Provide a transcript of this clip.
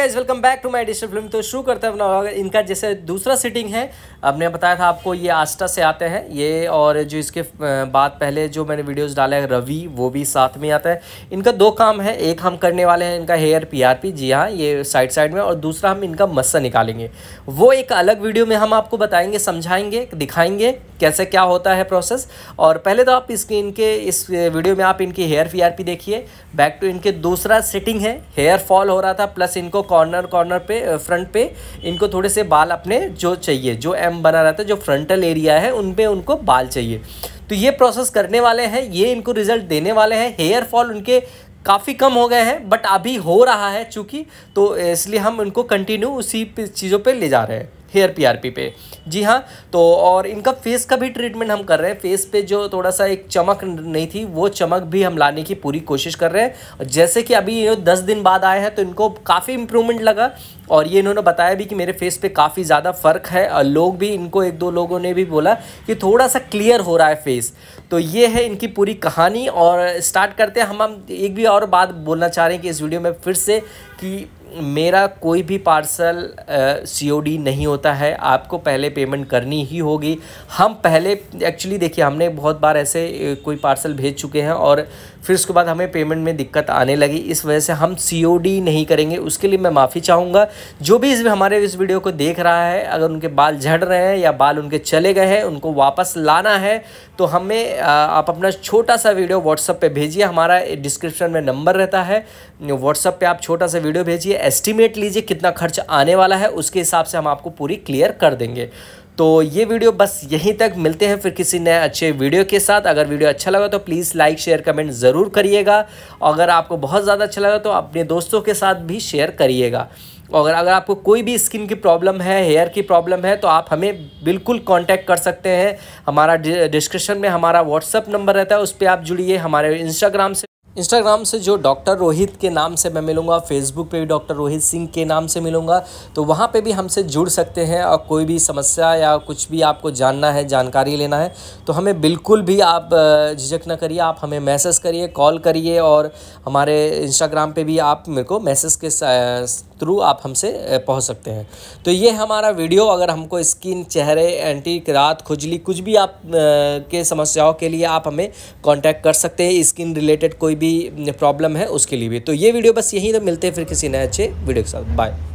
guys welcome back to my digital film तो शुरू करते हैं अपना अगर इनका जैसे दूसरा सिटिंग है आपने बताया था आपको ये आस्टा से आते हैं ये और जो इसके बाद पहले जो मैंने वीडियोस डाले हैं रवि वो भी साथ में आता है इनका दो काम है एक हम करने वाले हैं इनका हेयर पीआरपी जी हाँ ये साइड साइड में और दूसरा हम इनका मस्सा निकालेंगे वो एक अलग वीडियो में हम आपको बताएंगे समझाएंगे दिखाएंगे कैसे क्या होता है प्रोसेस और पहले तो आप इसके इनके इस वीडियो में आप इनकी हेयर पी देखिए बैक टू इनके दूसरा सिटिंग है हेयर फॉल हो रहा था प्लस इनको कॉर्नर कॉर्नर पे फ्रंट पे इनको थोड़े से बाल अपने जो चाहिए जो एम बना रहता है जो फ्रंटल एरिया है उन पर उनको बाल चाहिए तो ये प्रोसेस करने वाले हैं ये इनको रिजल्ट देने वाले हैं हेयर फॉल उनके काफ़ी कम हो गए हैं बट अभी हो रहा है चूँकि तो इसलिए हम उनको कंटिन्यू उसी चीज़ों पर ले जा रहे हैं हेयर पीआरपी पे जी हाँ तो और इनका फेस का भी ट्रीटमेंट हम कर रहे हैं फेस पे जो थोड़ा सा एक चमक नहीं थी वो चमक भी हम लाने की पूरी कोशिश कर रहे हैं जैसे कि अभी ये दस दिन बाद आए हैं तो इनको काफ़ी इम्प्रूवमेंट लगा और ये इन्होंने बताया भी कि मेरे फेस पे काफ़ी ज़्यादा फ़र्क है और लोग भी इनको एक दो लोगों ने भी बोला कि थोड़ा सा क्लियर हो रहा है फेस तो ये है इनकी पूरी कहानी और स्टार्ट करते हैं हम हम एक भी और बात बोलना चाह रहे हैं कि इस वीडियो में फिर से कि मेरा कोई भी पार्सल सी नहीं होता है आपको पहले पेमेंट करनी ही होगी हम पहले एक्चुअली देखिए हमने बहुत बार ऐसे कोई पार्सल भेज चुके हैं और फिर उसके बाद हमें पेमेंट में दिक्कत आने लगी इस वजह से हम सी नहीं करेंगे उसके लिए मैं माफ़ी चाहूँगा जो भी इस हमारे इस वीडियो को देख रहा है अगर उनके बाल झड़ रहे हैं या बाल उनके चले गए हैं उनको वापस लाना है तो हमें आप अपना छोटा सा वीडियो व्हाट्सअप पर भेजिए हमारा डिस्क्रिप्शन में नंबर रहता है व्हाट्सअप पर आप छोटा सा वीडियो भेजिए एस्टिमेट लीजिए कितना खर्च आने वाला है उसके हिसाब से हम आपको पूरी क्लियर कर देंगे तो ये वीडियो बस यहीं तक मिलते हैं फिर किसी नए अच्छे वीडियो के साथ अगर वीडियो अच्छा लगा तो प्लीज़ लाइक शेयर कमेंट ज़रूर करिएगा अगर आपको बहुत ज़्यादा अच्छा लगा तो अपने दोस्तों के साथ भी शेयर करिएगा और अगर आपको कोई भी स्किन की प्रॉब्लम है हेयर की प्रॉब्लम है तो आप हमें बिल्कुल कांटेक्ट कर सकते हैं हमारा डिस्क्रिप्शन में हमारा व्हाट्सअप नंबर रहता है उस पर आप जुड़िए हमारे इंस्टाग्राम से इंस्टाग्राम से जो डॉक्टर रोहित के नाम से मैं मिलूंगा फेसबुक पे भी डॉक्टर रोहित सिंह के नाम से मिलूंगा तो वहाँ पे भी हमसे जुड़ सकते हैं और कोई भी समस्या या कुछ भी आपको जानना है जानकारी लेना है तो हमें बिल्कुल भी आप झिझक ना करिए आप हमें मैसेज करिए कॉल करिए और हमारे इंस्टाग्राम पे भी आप मेरे को मैसेज के थ्रू आप हमसे पहुँच सकते हैं तो ये हमारा वीडियो अगर हमको स्किन चेहरे एंटी रात खुजली कुछ भी आप के समस्याओं के लिए आप हमें कॉन्टैक्ट कर सकते हैं स्किन रिलेटेड कोई भी प्रॉब्लम है उसके लिए भी तो ये वीडियो बस यहीं तो मिलते हैं फिर किसी नए अच्छे वीडियो के साथ बाय